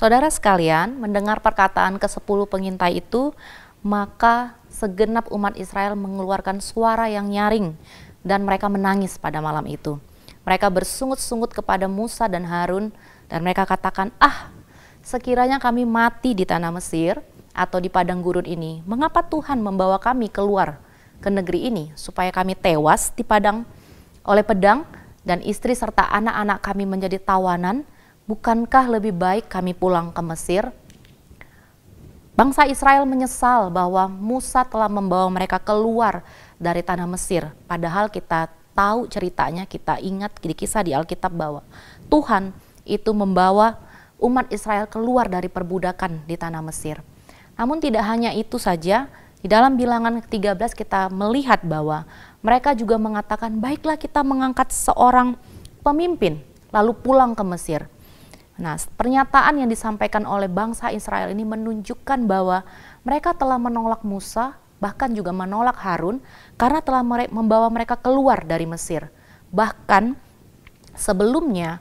Saudara sekalian, mendengar perkataan ke-10 pengintai itu, maka segenap umat Israel mengeluarkan suara yang nyaring dan mereka menangis pada malam itu. Mereka bersungut-sungut kepada Musa dan Harun dan mereka katakan, "Ah, sekiranya kami mati di tanah Mesir atau di padang gurun ini, mengapa Tuhan membawa kami keluar ke negeri ini supaya kami tewas di padang oleh pedang dan istri serta anak-anak kami menjadi tawanan?" bukankah lebih baik kami pulang ke Mesir? Bangsa Israel menyesal bahwa Musa telah membawa mereka keluar dari tanah Mesir, padahal kita tahu ceritanya, kita ingat di kisah di Alkitab bahwa Tuhan itu membawa umat Israel keluar dari perbudakan di tanah Mesir. Namun tidak hanya itu saja, di dalam bilangan 13 kita melihat bahwa mereka juga mengatakan, baiklah kita mengangkat seorang pemimpin, lalu pulang ke Mesir. Nah, pernyataan yang disampaikan oleh bangsa Israel ini menunjukkan bahwa mereka telah menolak Musa, bahkan juga menolak Harun, karena telah membawa mereka keluar dari Mesir. Bahkan sebelumnya,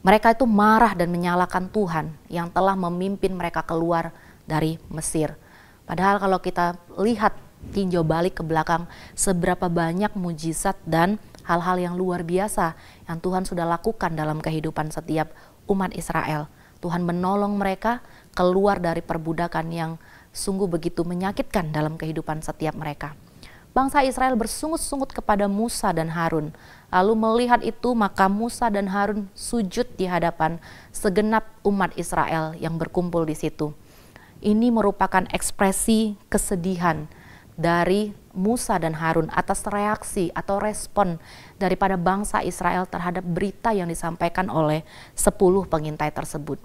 mereka itu marah dan menyalahkan Tuhan yang telah memimpin mereka keluar dari Mesir. Padahal kalau kita lihat tinjau balik ke belakang seberapa banyak mujizat dan hal-hal yang luar biasa yang Tuhan sudah lakukan dalam kehidupan setiap umat Israel. Tuhan menolong mereka keluar dari perbudakan yang sungguh begitu menyakitkan dalam kehidupan setiap mereka. Bangsa Israel bersungut-sungut kepada Musa dan Harun. Lalu melihat itu maka Musa dan Harun sujud di hadapan segenap umat Israel yang berkumpul di situ. Ini merupakan ekspresi kesedihan dari Musa dan Harun atas reaksi atau respon daripada bangsa Israel terhadap berita yang disampaikan oleh sepuluh pengintai tersebut.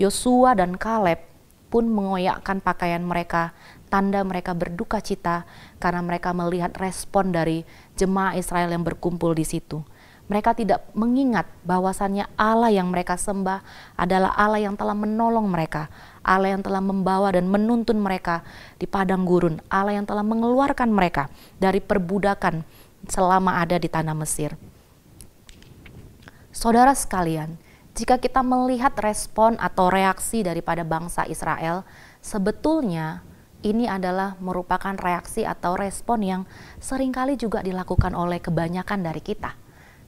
Yosua dan Kaleb pun mengoyakkan pakaian mereka, tanda mereka berduka cita karena mereka melihat respon dari jemaah Israel yang berkumpul di situ. Mereka tidak mengingat bahwasannya Allah yang mereka sembah adalah Allah yang telah menolong mereka, Allah yang telah membawa dan menuntun mereka di padang gurun, Allah yang telah mengeluarkan mereka dari perbudakan selama ada di tanah Mesir. Saudara sekalian, jika kita melihat respon atau reaksi daripada bangsa Israel, sebetulnya ini adalah merupakan reaksi atau respon yang seringkali juga dilakukan oleh kebanyakan dari kita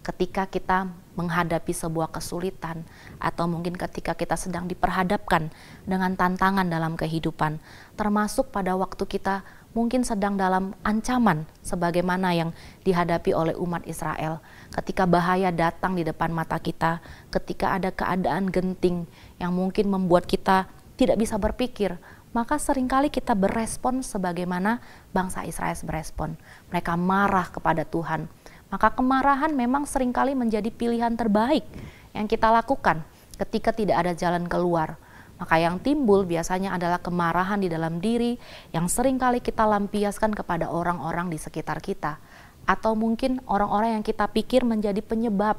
ketika kita menghadapi sebuah kesulitan atau mungkin ketika kita sedang diperhadapkan dengan tantangan dalam kehidupan, termasuk pada waktu kita mungkin sedang dalam ancaman sebagaimana yang dihadapi oleh umat Israel. Ketika bahaya datang di depan mata kita, ketika ada keadaan genting yang mungkin membuat kita tidak bisa berpikir, maka seringkali kita berespon sebagaimana bangsa Israel berespon. Mereka marah kepada Tuhan, maka kemarahan memang seringkali menjadi pilihan terbaik yang kita lakukan ketika tidak ada jalan keluar. Maka yang timbul biasanya adalah kemarahan di dalam diri yang seringkali kita lampiaskan kepada orang-orang di sekitar kita. Atau mungkin orang-orang yang kita pikir menjadi penyebab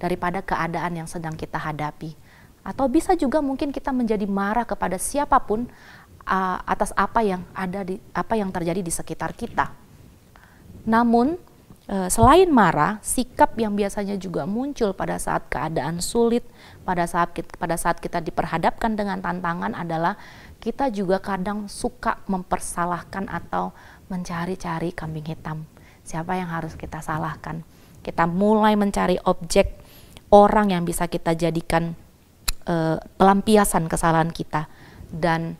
daripada keadaan yang sedang kita hadapi. Atau bisa juga mungkin kita menjadi marah kepada siapapun uh, atas apa yang ada di apa yang terjadi di sekitar kita. Namun Eh, selain marah, sikap yang biasanya juga muncul pada saat keadaan sulit, pada saat kita, pada saat kita diperhadapkan dengan tantangan adalah kita juga kadang suka mempersalahkan atau mencari-cari kambing hitam. Siapa yang harus kita salahkan? Kita mulai mencari objek orang yang bisa kita jadikan e, pelampiasan kesalahan kita dan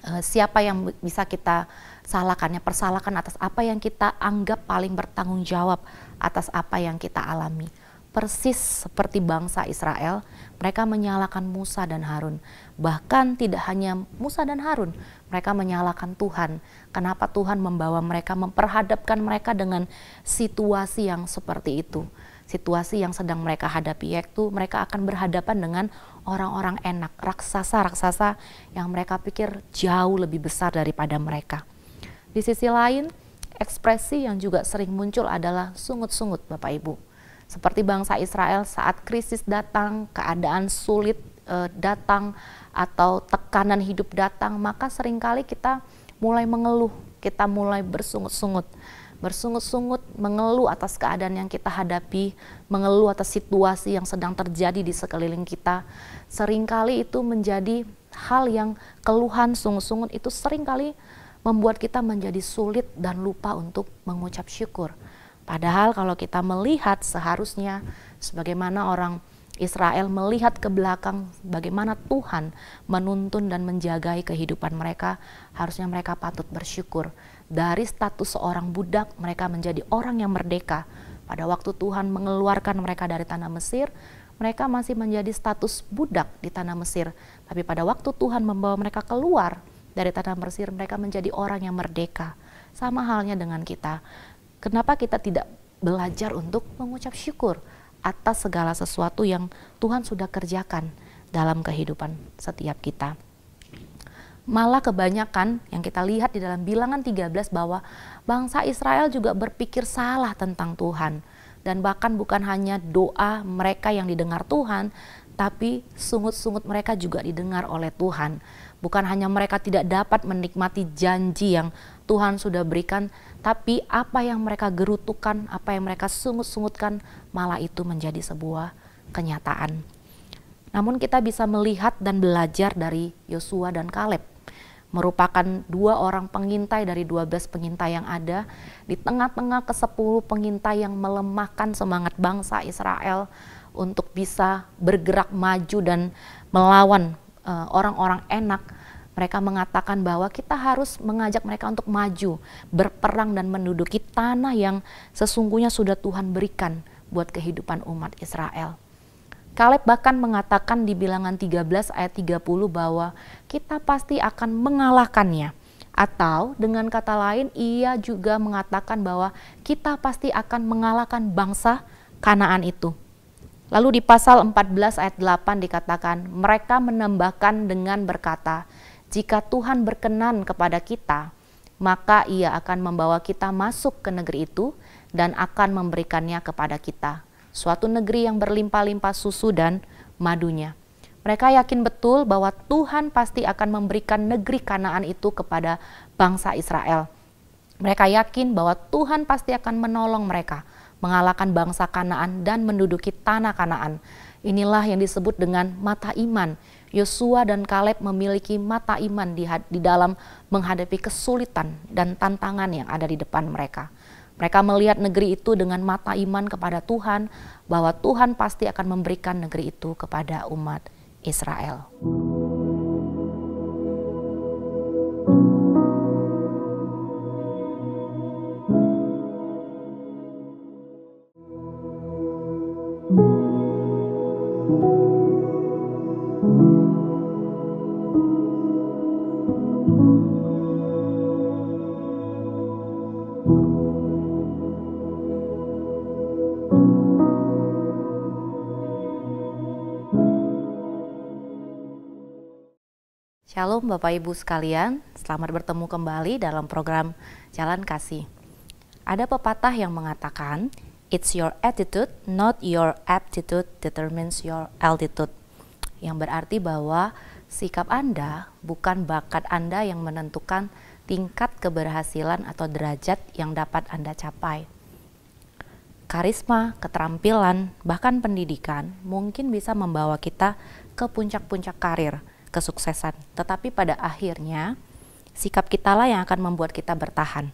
e, siapa yang bisa kita salakannya persalakan atas apa yang kita anggap paling bertanggung jawab atas apa yang kita alami. Persis seperti bangsa Israel, mereka menyalahkan Musa dan Harun. Bahkan tidak hanya Musa dan Harun, mereka menyalahkan Tuhan. Kenapa Tuhan membawa mereka, memperhadapkan mereka dengan situasi yang seperti itu situasi yang sedang mereka hadapi yaitu mereka akan berhadapan dengan orang-orang enak, raksasa-raksasa yang mereka pikir jauh lebih besar daripada mereka. Di sisi lain, ekspresi yang juga sering muncul adalah sungut-sungut Bapak Ibu. Seperti bangsa Israel saat krisis datang, keadaan sulit e, datang, atau tekanan hidup datang, maka seringkali kita mulai mengeluh, kita mulai bersungut-sungut. Bersungut-sungut, mengeluh atas keadaan yang kita hadapi, mengeluh atas situasi yang sedang terjadi di sekeliling kita. Seringkali itu menjadi hal yang keluhan sungut-sungut itu seringkali membuat kita menjadi sulit dan lupa untuk mengucap syukur. Padahal kalau kita melihat seharusnya sebagaimana orang Israel melihat ke belakang bagaimana Tuhan menuntun dan menjagai kehidupan mereka, harusnya mereka patut bersyukur. Dari status seorang budak, mereka menjadi orang yang merdeka. Pada waktu Tuhan mengeluarkan mereka dari tanah Mesir, mereka masih menjadi status budak di tanah Mesir. Tapi pada waktu Tuhan membawa mereka keluar dari tanah Mesir mereka menjadi orang yang merdeka. Sama halnya dengan kita. Kenapa kita tidak belajar untuk mengucap syukur atas segala sesuatu yang Tuhan sudah kerjakan dalam kehidupan setiap kita. Malah kebanyakan yang kita lihat di dalam bilangan 13 bahwa bangsa Israel juga berpikir salah tentang Tuhan. Dan bahkan bukan hanya doa mereka yang didengar Tuhan, tapi sungut-sungut mereka juga didengar oleh Tuhan. Bukan hanya mereka tidak dapat menikmati janji yang Tuhan sudah berikan, tapi apa yang mereka gerutukan, apa yang mereka sungut-sungutkan, malah itu menjadi sebuah kenyataan. Namun kita bisa melihat dan belajar dari Yosua dan Kaleb. Merupakan dua orang pengintai dari dua belas pengintai yang ada. Di tengah-tengah ke sepuluh pengintai yang melemahkan semangat bangsa Israel untuk bisa bergerak maju dan melawan Eh, orang-orang uh, enak, mereka mengatakan bahwa kita harus mengajak mereka untuk maju, berperang dan menduduki tanah yang sesungguhnya sudah Tuhan berikan buat kehidupan umat Israel. Kaleb bahkan mengatakan di bilangan 13 ayat 30 bahwa kita pasti akan mengalahkannya. Atau dengan kata lain ia juga mengatakan bahwa kita pasti akan mengalahkan bangsa Kanaan itu. Lalu di pasal 14 ayat 8 dikatakan, mereka menambahkan dengan berkata, jika Tuhan berkenan kepada kita, maka ia akan membawa kita masuk ke negeri itu dan akan memberikannya kepada kita. Suatu negeri yang berlimpah-limpah susu dan madunya. Mereka yakin betul bahwa Tuhan pasti akan memberikan negeri Kanaan itu kepada bangsa Israel. Mereka yakin bahwa Tuhan pasti akan menolong mereka mengalahkan bangsa Kanaan dan menduduki tanah Kanaan. Inilah yang disebut dengan mata iman. Yosua dan Kaleb memiliki mata iman di, di dalam menghadapi kesulitan dan tantangan yang ada di depan mereka. Mereka melihat negeri itu dengan mata iman kepada Tuhan, bahwa Tuhan pasti akan memberikan negeri itu kepada umat Israel. Shalom Bapak Ibu sekalian, selamat bertemu kembali dalam program Jalan Kasih. Ada pepatah yang mengatakan, It's your attitude, not your aptitude determines your altitude. Yang berarti bahwa sikap Anda bukan bakat Anda yang menentukan tingkat keberhasilan atau derajat yang dapat Anda capai. Karisma, keterampilan, bahkan pendidikan mungkin bisa membawa kita ke puncak-puncak karir – kesuksesan. Tetapi pada akhirnya sikap kitalah yang akan membuat kita bertahan.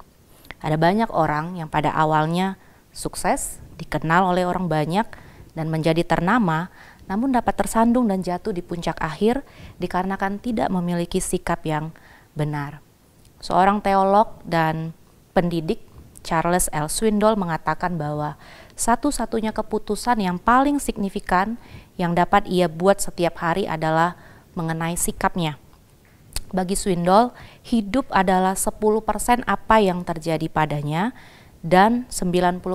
Ada banyak orang yang pada awalnya sukses, dikenal oleh orang banyak dan menjadi ternama, namun dapat tersandung dan jatuh di puncak akhir dikarenakan tidak memiliki sikap yang benar. Seorang teolog dan pendidik Charles L. Swindoll mengatakan bahwa satu-satunya keputusan yang paling signifikan yang dapat ia buat setiap hari adalah mengenai sikapnya. Bagi Swindoll, hidup adalah 10% apa yang terjadi padanya dan 90%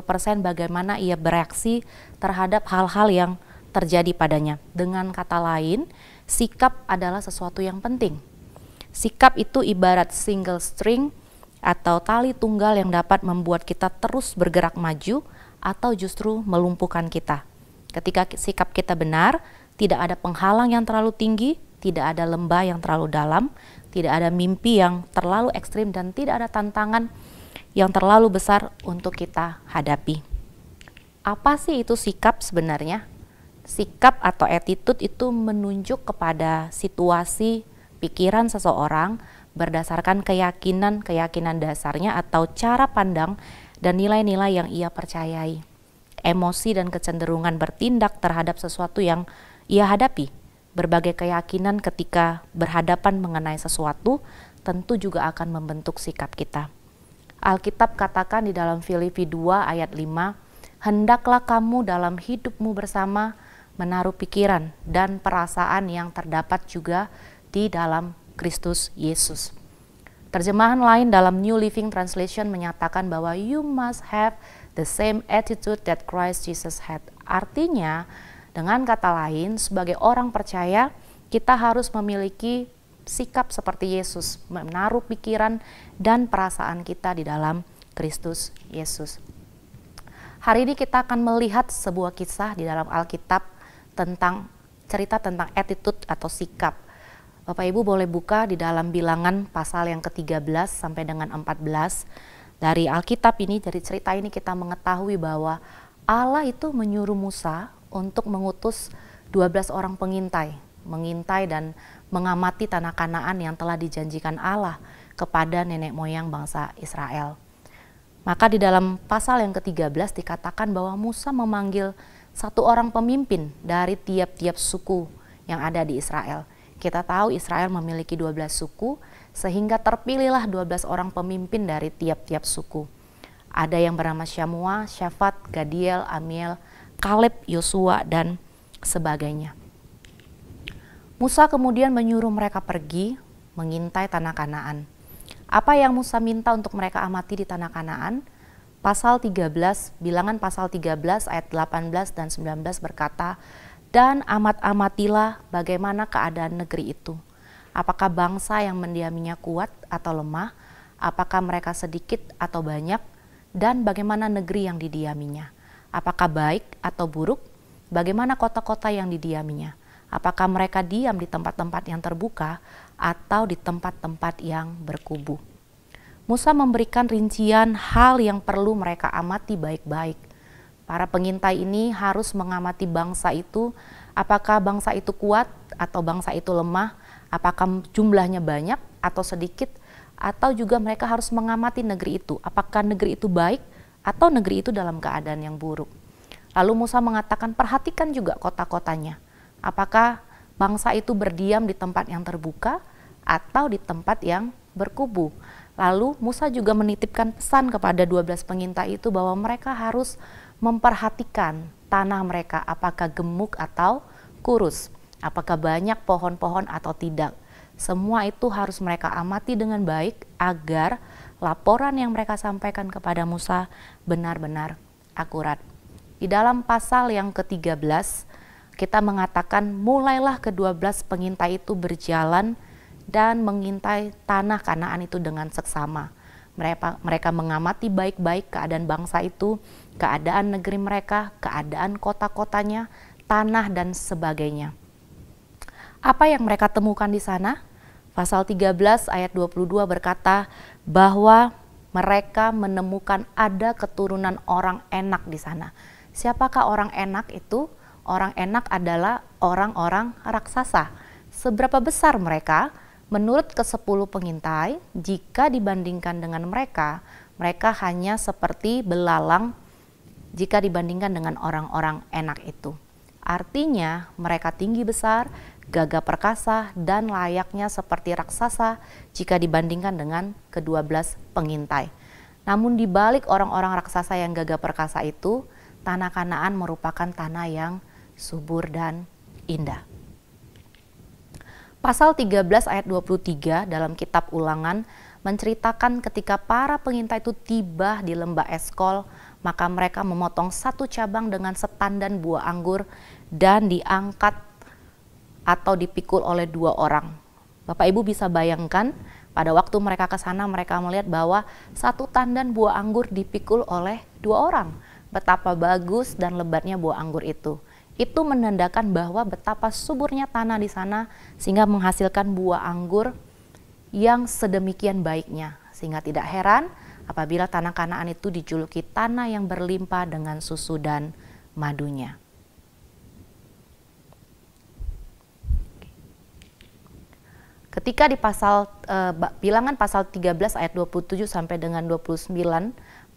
bagaimana ia bereaksi terhadap hal-hal yang terjadi padanya. Dengan kata lain, sikap adalah sesuatu yang penting. Sikap itu ibarat single string atau tali tunggal yang dapat membuat kita terus bergerak maju atau justru melumpuhkan kita. Ketika sikap kita benar, tidak ada penghalang yang terlalu tinggi, tidak ada lembah yang terlalu dalam, tidak ada mimpi yang terlalu ekstrim, dan tidak ada tantangan yang terlalu besar untuk kita hadapi. Apa sih itu sikap sebenarnya? Sikap atau attitude itu menunjuk kepada situasi pikiran seseorang berdasarkan keyakinan-keyakinan dasarnya atau cara pandang dan nilai-nilai yang ia percayai. Emosi dan kecenderungan bertindak terhadap sesuatu yang ia hadapi Berbagai keyakinan ketika berhadapan mengenai sesuatu tentu juga akan membentuk sikap kita. Alkitab katakan di dalam Filipi 2 ayat 5, "Hendaklah kamu dalam hidupmu bersama menaruh pikiran dan perasaan yang terdapat juga di dalam Kristus Yesus." Terjemahan lain dalam New Living Translation menyatakan bahwa you must have the same attitude that Christ Jesus had. Artinya, dengan kata lain, sebagai orang percaya, kita harus memiliki sikap seperti Yesus, menaruh pikiran dan perasaan kita di dalam Kristus Yesus. Hari ini kita akan melihat sebuah kisah di dalam Alkitab tentang cerita tentang attitude atau sikap. Bapak Ibu boleh buka di dalam bilangan pasal yang ke-13 sampai dengan 14. Dari Alkitab ini, dari cerita ini kita mengetahui bahwa Allah itu menyuruh Musa untuk mengutus 12 orang pengintai, mengintai dan mengamati tanah Kanaan yang telah dijanjikan Allah kepada nenek moyang bangsa Israel. Maka di dalam pasal yang ke-13 dikatakan bahwa Musa memanggil satu orang pemimpin dari tiap-tiap suku yang ada di Israel. Kita tahu Israel memiliki 12 suku, sehingga terpilihlah 12 orang pemimpin dari tiap-tiap suku. Ada yang bernama Syamua, Syafat, Gadiel, Amiel, Kaleb, Yosua, dan sebagainya. Musa kemudian menyuruh mereka pergi mengintai tanah Kanaan. Apa yang Musa minta untuk mereka amati di tanah Kanaan? Pasal 13, bilangan pasal 13 ayat 18 dan 19 berkata, dan amat-amatilah bagaimana keadaan negeri itu. Apakah bangsa yang mendiaminya kuat atau lemah? Apakah mereka sedikit atau banyak? Dan bagaimana negeri yang didiaminya? apakah baik atau buruk, bagaimana kota-kota yang didiaminya. Apakah mereka diam di tempat-tempat yang terbuka atau di tempat-tempat yang berkubu. Musa memberikan rincian hal yang perlu mereka amati baik-baik. Para pengintai ini harus mengamati bangsa itu, apakah bangsa itu kuat atau bangsa itu lemah, apakah jumlahnya banyak atau sedikit, atau juga mereka harus mengamati negeri itu, apakah negeri itu baik atau negeri itu dalam keadaan yang buruk. Lalu Musa mengatakan, "Perhatikan juga kota-kotanya. Apakah bangsa itu berdiam di tempat yang terbuka atau di tempat yang berkubu?" Lalu Musa juga menitipkan pesan kepada 12 pengintai itu bahwa mereka harus memperhatikan tanah mereka apakah gemuk atau kurus, apakah banyak pohon-pohon atau tidak. Semua itu harus mereka amati dengan baik agar laporan yang mereka sampaikan kepada Musa benar-benar akurat. Di dalam pasal yang ke-13, kita mengatakan mulailah ke-12 pengintai itu berjalan dan mengintai tanah kanaan itu dengan seksama. Mereka, mereka mengamati baik-baik keadaan bangsa itu, keadaan negeri mereka, keadaan kota-kotanya, tanah dan sebagainya. Apa yang mereka temukan di sana? Pasal 13 ayat 22 berkata bahwa mereka menemukan ada keturunan orang enak di sana. Siapakah orang enak itu? Orang enak adalah orang-orang raksasa. Seberapa besar mereka? Menurut kesepuluh pengintai, jika dibandingkan dengan mereka, mereka hanya seperti belalang jika dibandingkan dengan orang-orang enak itu. Artinya mereka tinggi besar gagah perkasa, dan layaknya seperti raksasa jika dibandingkan dengan ke-12 pengintai. Namun di balik orang-orang raksasa yang gagah perkasa itu, tanah Kanaan merupakan tanah yang subur dan indah. Pasal 13 ayat 23 dalam kitab Ulangan menceritakan ketika para pengintai itu tiba di lembah Eskol, maka mereka memotong satu cabang dengan setandan buah anggur dan diangkat atau dipikul oleh dua orang. Bapak Ibu bisa bayangkan pada waktu mereka ke sana mereka melihat bahwa satu tandan buah anggur dipikul oleh dua orang. Betapa bagus dan lebatnya buah anggur itu. Itu menandakan bahwa betapa suburnya tanah di sana sehingga menghasilkan buah anggur yang sedemikian baiknya. Sehingga tidak heran apabila tanah kanaan itu dijuluki tanah yang berlimpah dengan susu dan madunya. Ketika di pasal e, bilangan pasal 13 ayat 27 sampai dengan 29,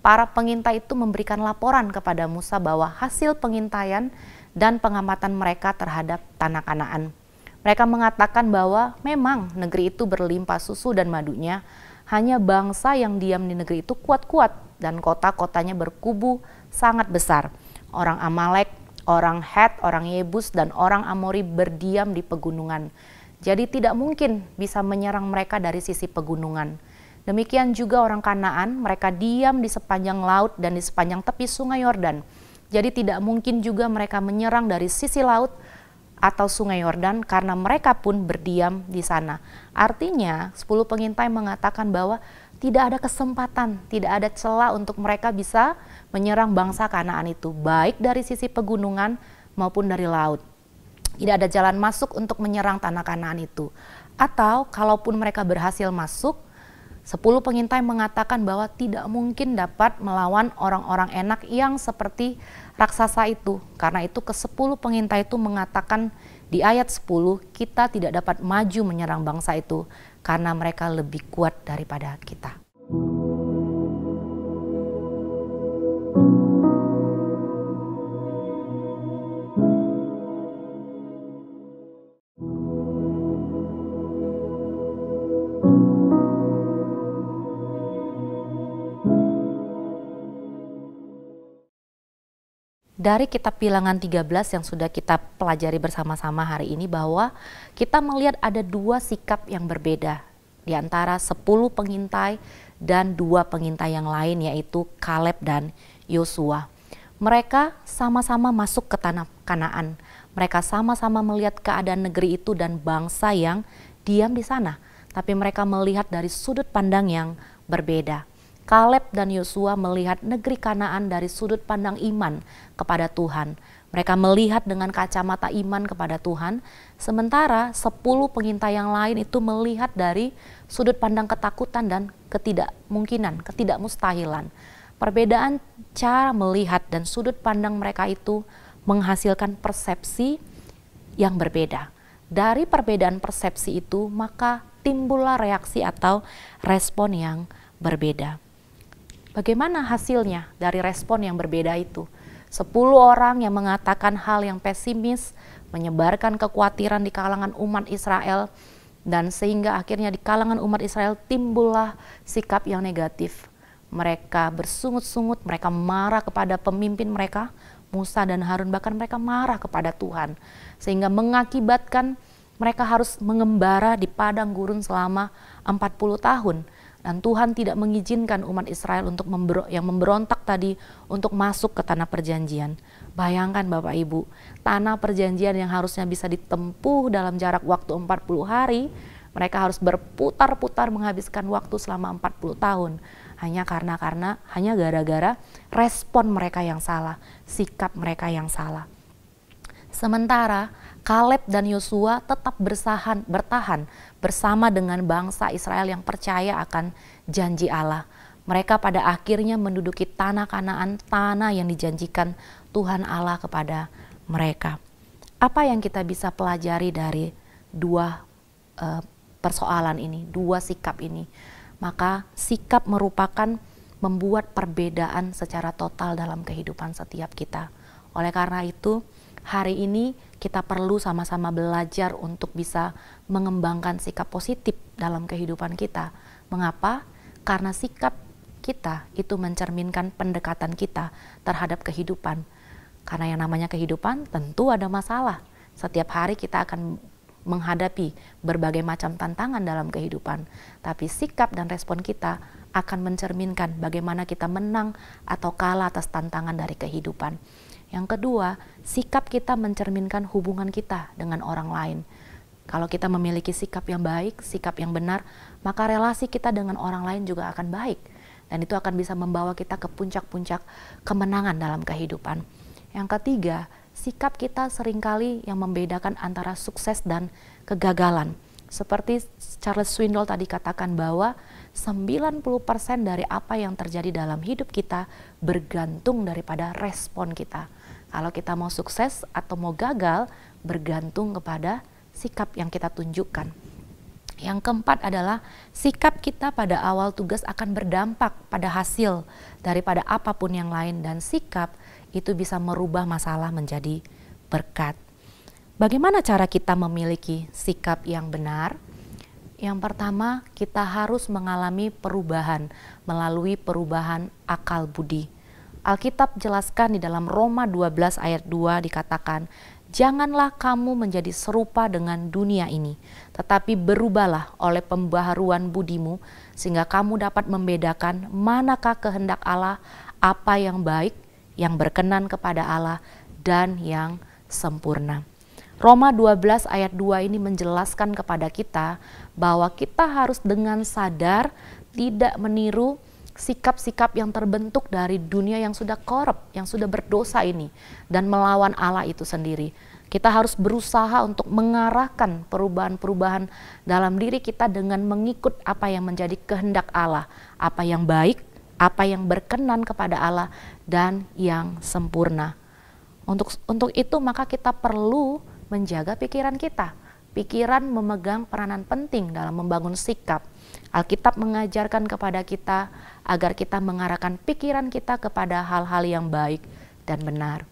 para pengintai itu memberikan laporan kepada Musa bahwa hasil pengintaian dan pengamatan mereka terhadap tanah Kanaan. Mereka mengatakan bahwa memang negeri itu berlimpah susu dan madunya, hanya bangsa yang diam di negeri itu kuat-kuat dan kota-kotanya berkubu sangat besar. Orang Amalek, orang Het, orang Yebus, dan orang Amori berdiam di pegunungan. Jadi tidak mungkin bisa menyerang mereka dari sisi pegunungan. Demikian juga orang Kanaan, mereka diam di sepanjang laut dan di sepanjang tepi sungai Yordan. Jadi tidak mungkin juga mereka menyerang dari sisi laut atau sungai Yordan karena mereka pun berdiam di sana. Artinya 10 pengintai mengatakan bahwa tidak ada kesempatan, tidak ada celah untuk mereka bisa menyerang bangsa Kanaan itu, baik dari sisi pegunungan maupun dari laut. Tidak ada jalan masuk untuk menyerang tanah kanaan itu. Atau kalaupun mereka berhasil masuk, sepuluh pengintai mengatakan bahwa tidak mungkin dapat melawan orang-orang enak yang seperti raksasa itu. Karena itu ke sepuluh pengintai itu mengatakan di ayat 10 kita tidak dapat maju menyerang bangsa itu karena mereka lebih kuat daripada kita. dari kitab bilangan 13 yang sudah kita pelajari bersama-sama hari ini bahwa kita melihat ada dua sikap yang berbeda di antara 10 pengintai dan dua pengintai yang lain yaitu Kaleb dan Yosua. Mereka sama-sama masuk ke tanah Kanaan. Mereka sama-sama melihat keadaan negeri itu dan bangsa yang diam di sana, tapi mereka melihat dari sudut pandang yang berbeda. Kaleb dan Yosua melihat negeri Kanaan dari sudut pandang iman kepada Tuhan. Mereka melihat dengan kacamata iman kepada Tuhan, sementara 10 pengintai yang lain itu melihat dari sudut pandang ketakutan dan ketidakmungkinan, ketidakmustahilan. Perbedaan cara melihat dan sudut pandang mereka itu menghasilkan persepsi yang berbeda. Dari perbedaan persepsi itu, maka timbullah reaksi atau respon yang berbeda. Bagaimana hasilnya dari respon yang berbeda itu? Sepuluh orang yang mengatakan hal yang pesimis, menyebarkan kekhawatiran di kalangan umat Israel, dan sehingga akhirnya di kalangan umat Israel timbullah sikap yang negatif. Mereka bersungut-sungut, mereka marah kepada pemimpin mereka, Musa dan Harun, bahkan mereka marah kepada Tuhan, sehingga mengakibatkan mereka harus mengembara di padang gurun selama 40 tahun dan Tuhan tidak mengizinkan umat Israel untuk member, yang memberontak tadi untuk masuk ke tanah perjanjian. Bayangkan Bapak Ibu, tanah perjanjian yang harusnya bisa ditempuh dalam jarak waktu 40 hari, mereka harus berputar-putar menghabiskan waktu selama 40 tahun hanya karena karena hanya gara-gara respon mereka yang salah, sikap mereka yang salah. Sementara Kaleb dan Yosua tetap bersahan, bertahan bersama dengan bangsa Israel yang percaya akan janji Allah. Mereka pada akhirnya menduduki tanah Kanaan, tanah yang dijanjikan Tuhan Allah kepada mereka. Apa yang kita bisa pelajari dari dua uh, persoalan ini, dua sikap ini? Maka sikap merupakan membuat perbedaan secara total dalam kehidupan setiap kita. Oleh karena itu, hari ini kita perlu sama-sama belajar untuk bisa mengembangkan sikap positif dalam kehidupan kita. Mengapa? Karena sikap kita itu mencerminkan pendekatan kita terhadap kehidupan. Karena yang namanya kehidupan tentu ada masalah. Setiap hari kita akan menghadapi berbagai macam tantangan dalam kehidupan, tapi sikap dan respon kita akan mencerminkan bagaimana kita menang atau kalah atas tantangan dari kehidupan. Yang kedua, sikap kita mencerminkan hubungan kita dengan orang lain. Kalau kita memiliki sikap yang baik, sikap yang benar, maka relasi kita dengan orang lain juga akan baik. Dan itu akan bisa membawa kita ke puncak-puncak kemenangan dalam kehidupan. Yang ketiga, sikap kita seringkali yang membedakan antara sukses dan kegagalan. Seperti Charles Swindoll tadi katakan bahwa 90% dari apa yang terjadi dalam hidup kita bergantung daripada respon kita. Kalau kita mau sukses atau mau gagal bergantung kepada sikap yang kita tunjukkan. Yang keempat adalah sikap kita pada awal tugas akan berdampak pada hasil daripada apapun yang lain dan sikap itu bisa merubah masalah menjadi berkat. Bagaimana cara kita memiliki sikap yang benar? Yang pertama, kita harus mengalami perubahan melalui perubahan akal budi. Alkitab jelaskan di dalam Roma 12 ayat 2 dikatakan, Janganlah kamu menjadi serupa dengan dunia ini, tetapi berubahlah oleh pembaharuan budimu, sehingga kamu dapat membedakan manakah kehendak Allah, apa yang baik, yang berkenan kepada Allah, dan yang sempurna. Roma 12 ayat 2 ini menjelaskan kepada kita bahwa kita harus dengan sadar tidak meniru sikap-sikap yang terbentuk dari dunia yang sudah korup, yang sudah berdosa ini dan melawan Allah itu sendiri. Kita harus berusaha untuk mengarahkan perubahan-perubahan dalam diri kita dengan mengikut apa yang menjadi kehendak Allah, apa yang baik, apa yang berkenan kepada Allah dan yang sempurna. Untuk untuk itu maka kita perlu menjaga pikiran kita. Pikiran memegang peranan penting dalam membangun sikap. Alkitab mengajarkan kepada kita agar kita mengarahkan pikiran kita kepada hal-hal yang baik dan benar.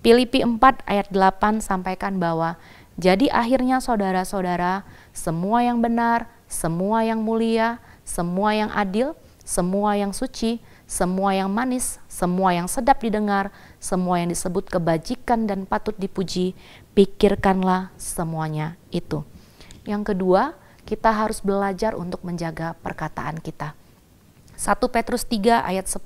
Filipi 4 ayat 8 sampaikan bahwa jadi akhirnya saudara-saudara, semua yang benar, semua yang mulia, semua yang adil, semua yang suci, semua yang manis, semua yang sedap didengar, semua yang disebut kebajikan dan patut dipuji, pikirkanlah semuanya itu. Yang kedua, kita harus belajar untuk menjaga perkataan kita. 1 Petrus 3 ayat 10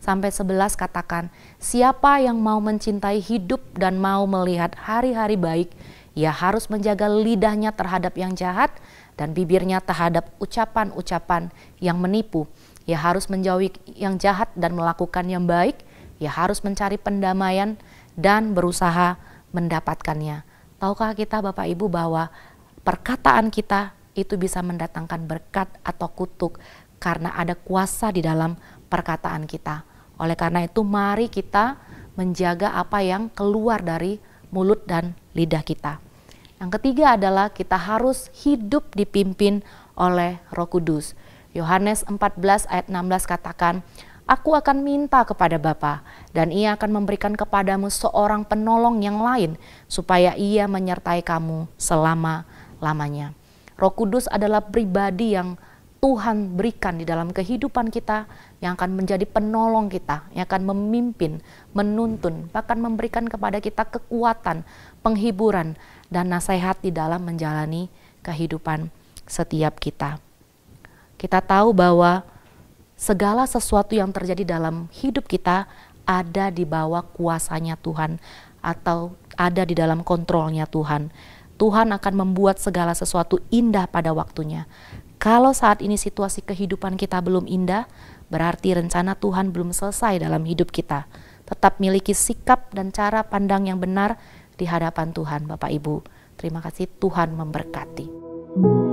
sampai 11 katakan, siapa yang mau mencintai hidup dan mau melihat hari-hari baik, ia harus menjaga lidahnya terhadap yang jahat dan bibirnya terhadap ucapan-ucapan yang menipu. Ia harus menjauhi yang jahat dan melakukan yang baik. Ia harus mencari pendamaian dan berusaha mendapatkannya. Tahukah kita Bapak Ibu bahwa perkataan kita itu bisa mendatangkan berkat atau kutuk karena ada kuasa di dalam perkataan kita. Oleh karena itu mari kita menjaga apa yang keluar dari mulut dan lidah kita. Yang ketiga adalah kita harus hidup dipimpin oleh Roh Kudus. Yohanes 14 ayat 16 katakan, Aku akan minta kepada Bapa, dan Ia akan memberikan kepadamu seorang penolong yang lain, supaya Ia menyertai kamu selama-lamanya. Roh Kudus adalah pribadi yang Tuhan berikan di dalam kehidupan kita yang akan menjadi penolong kita, yang akan memimpin, menuntun, bahkan memberikan kepada kita kekuatan, penghiburan, dan nasihat di dalam menjalani kehidupan setiap kita. Kita tahu bahwa segala sesuatu yang terjadi dalam hidup kita ada di bawah kuasanya Tuhan atau ada di dalam kontrolnya Tuhan. Tuhan akan membuat segala sesuatu indah pada waktunya. Kalau saat ini situasi kehidupan kita belum indah, berarti rencana Tuhan belum selesai dalam hidup kita. Tetap miliki sikap dan cara pandang yang benar di hadapan Tuhan, Bapak Ibu. Terima kasih, Tuhan memberkati.